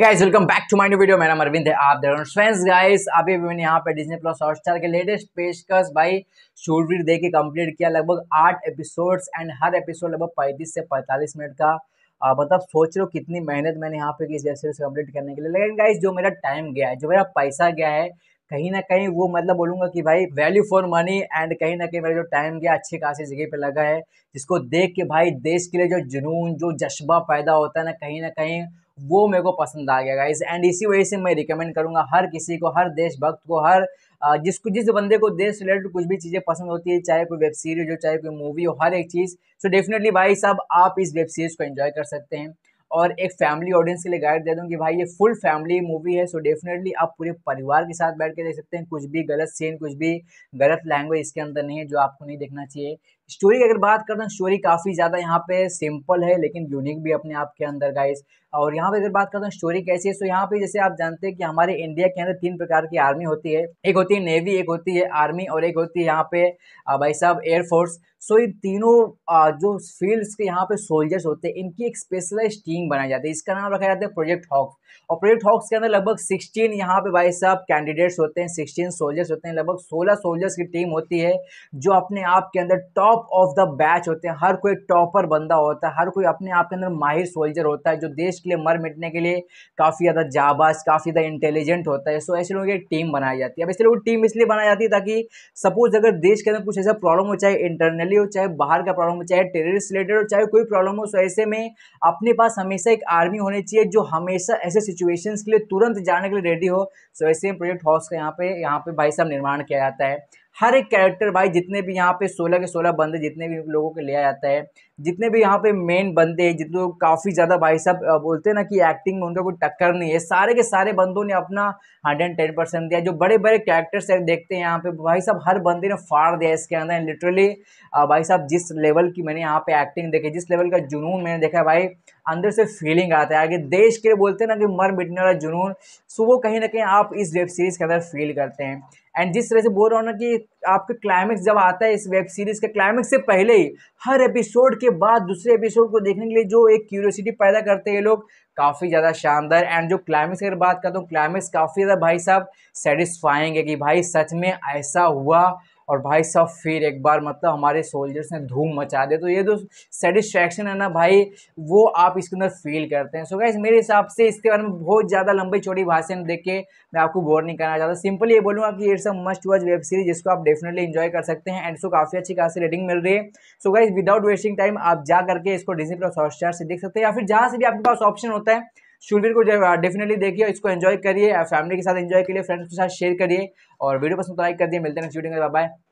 guys welcome back to my new video मेरा अरविंद है आप देख रहे गाइस अभी मैंने यहाँ पे डिज्नी प्लस हॉटस्टार के लेटेस्ट पेशकश भाई शूट वीडियो दे के कम्प्लीट किया लगभग आठ एपिसोड्स एंड हर एपिसोड लगभग पैंतीस से पैंतालीस मिनट का मतलब सोच रहे हो कितनी मेहनत मैंने यहाँ पे इस वेब कंप्लीट करने के लिए लेकिन गाइज जो मेरा टाइम गया है जो मेरा पैसा गया है कहीं ना कहीं वो मतलब बोलूँगा कि भाई वैल्यू फॉर मनी एंड कहीं ना कहीं मेरा जो टाइम गया अच्छी खासी जगह पे लगा है जिसको देख के भाई देश के लिए जो जुनून जो जज्बा पैदा होता है ना कहीं ना कहीं वो मेरे को पसंद आ गया गाइज एंड इसी वजह से मैं रिकमेंड करूँगा हर किसी को हर देशभक्त को हर जिसको जिस बंदे को देश रिलेटेड कुछ भी चीज़ें पसंद होती है चाहे कोई वेब सीरीज हो चाहे कोई मूवी हो हर एक चीज़ सो डेफिनेटली भाई साहब आप इस वेब सीरीज़ को एंजॉय कर सकते हैं और एक फैमिली ऑडियंस के लिए गाइड दे दूँ कि भाई ये फुल फैमिली मूवी है सो डेफिनेटली आप पूरे परिवार के साथ बैठ के देख सकते हैं कुछ भी गलत सीन कुछ भी गलत लैंग्वेज इसके अंदर नहीं है जो आपको नहीं देखना चाहिए स्टोरी की अगर बात करें तो स्टोरी काफ़ी ज़्यादा यहाँ पे सिंपल है लेकिन यूनिक भी अपने आप के अंदर गाइस और यहाँ पे अगर बात करते हैं स्टोरी तो कैसी है तो यहाँ पे जैसे आप जानते हैं कि हमारे इंडिया के अंदर तीन प्रकार की आर्मी होती है एक होती है नेवी एक होती है आर्मी और एक होती है यहाँ पे भाई साहब एयरफोर्स सो इन तीनों जो फील्ड्स के यहाँ पे सोल्जर्स होते हैं इनकी एक स्पेशलाइज टीम बनाई जाती है इसका नाम रखा जाता है प्रोजेक्ट हॉक्स और प्रोजेक्ट हॉक्स के अंदर लगभग सिक्सटीन यहाँ पे भाई साहब कैंडिडेट्स होते हैं सिक्सटीन सोल्जर्स होते हैं लगभग सोलह सोल्जर्स की टीम होती है जो अपने आप के अंदर top top of the batch होते हैं हर कोई टॉपर बंदा होता है हर कोई अपने आप के अंदर माहिर सोल्जर होता है जो देश के लिए मर मिटने के लिए काफ़ी ज़्यादा जाबाज काफ़ी ज़्यादा इंटेलिजेंट होता है सो ऐसे लोगों की टीम बनाई जाती है अब ऐसे लोगों की टीम इसलिए बनाई जाती है ताकि सपोज अगर देश के अंदर कुछ ऐसा प्रॉब्लम हो चाहे इंटरनली हो चाहे बाहर का प्रॉब्लम हो चाहे टेररिस्ट रिलेटेड हो चाहे कोई प्रॉब्लम हो सो ऐसे में अपने पास हमेशा एक आर्मी होनी चाहिए जो हमेशा ऐसे सिचुएशन के लिए तुरंत जाने के लिए रेडी हो सो ऐसे प्रोजेक्ट हाउस का यहाँ पे यहाँ पे भाई साहब निर्माण किया जाता है हर एक कैरेक्टर भाई जितने भी यहाँ पे सोलह के सोलह बंदे जितने भी लोगों के लिया जाता है जितने भी यहाँ पे मेन बंदे हैं जितने काफ़ी ज़्यादा भाई साहब बोलते हैं ना कि एक्टिंग में उनका कोई टक्कर नहीं है सारे के सारे बंदों ने अपना हंड्रेड टेन परसेंट दिया जो बड़े बड़े कैरेक्टर्स है देखते हैं यहाँ पे भाई साहब हर बंदे ने फाड़ दिया इसके अंदर लिटरली भाई साहब जिस लेवल की मैंने यहाँ पर एक्टिंग देखी जिस लेवल का जुनून मैंने देखा भाई अंदर से फीलिंग आता है आगे देश के बोलते हैं ना कि मर मिटने वाला जुनून सो वो कहीं ना कहीं आप इस वेब सीरीज़ के अंदर फील करते हैं एंड जिस तरह से बोल रहा हूँ ना कि आपके क्लाइमैक्स जब आता है इस वेब सीरीज़ के क्लाइमैक्स से पहले ही हर एपिसोड के बाद दूसरे एपिसोड को देखने के लिए जो एक क्यूरियोसिटी पैदा करते हैं लोग काफ़ी ज़्यादा शानदार एंड जो क्लाइमेक्स की अगर बात करता हूँ क्लाइमैक्स काफ़ी ज़्यादा भाई साहब सेटिस्फाइंग है कि भाई सच में ऐसा हुआ और भाई सब फिर एक बार मतलब हमारे सोल्जर्स ने धूम मचा दे तो ये जो सेटिस्फैक्शन है ना भाई वो आप इसके अंदर फील करते हैं सो गाइज मेरे हिसाब से इसके बारे में बहुत ज़्यादा लंबी चौड़ी भाषण देख के मैं आपको बोर नहीं करना चाहता सिंपल ये बोलूँगा कि it's a must watch web series जिसको आप डेफिनेटली इन्जॉय कर सकते हैं एंड सो काफ़ी अच्छी खासी रेटिंग मिल रही है so guys without wasting time आप जा करके इसको डिजिटल प्लस हॉटस्टार से देख सकते हैं या फिर जहाँ से भी आपके पास ऑप्शन होता है शूरवीर को डेफिनेटली हाँ, देखिए इसको एंजॉय करिए फैमिली के साथ एंजॉय करिए फ्रेंड्स के साथ शेयर करिए और वीडियो पसंद तो लाइक कर दिए मिलते हैं नेक्स्ट वीडियो में बाय